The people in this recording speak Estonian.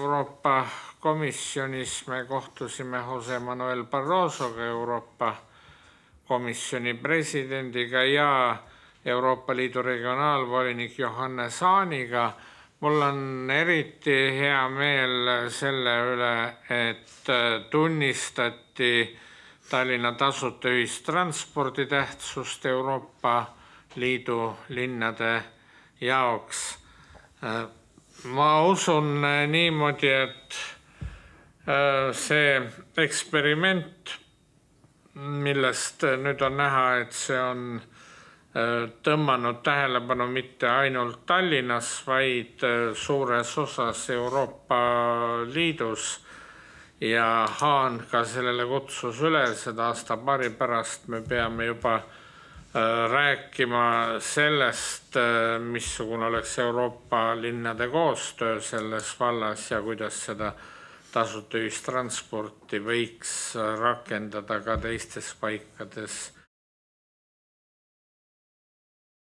Euroopa Komisjonis me kohtusime Jose Manuel Barrosoga, Euroopa Komisjoni presidendiga ja Euroopa Liidu regionaalvolinik Johannes Haaniga. mul on eriti hea meel selle üle, et tunnistati Tallinna tasuta ühistranspordi tähtsust Euroopa Liidu linnade jaoks ma usun äh, niimoodi, et äh, see eksperiment, millest äh, nüüd on näha, et see on tõmmanud tähelepanu mitte ainult Tallinnas, vaid suures osas Euroopa Liidus ja Haan ka sellele kutsus üles, et aasta-paari pärast me peame juba äh, rääkima sellest, missugune oleks Euroopa linnade koostöö selles vallas ja kuidas seda tasuta ühistransporti võiks rakendada ka teistes paikades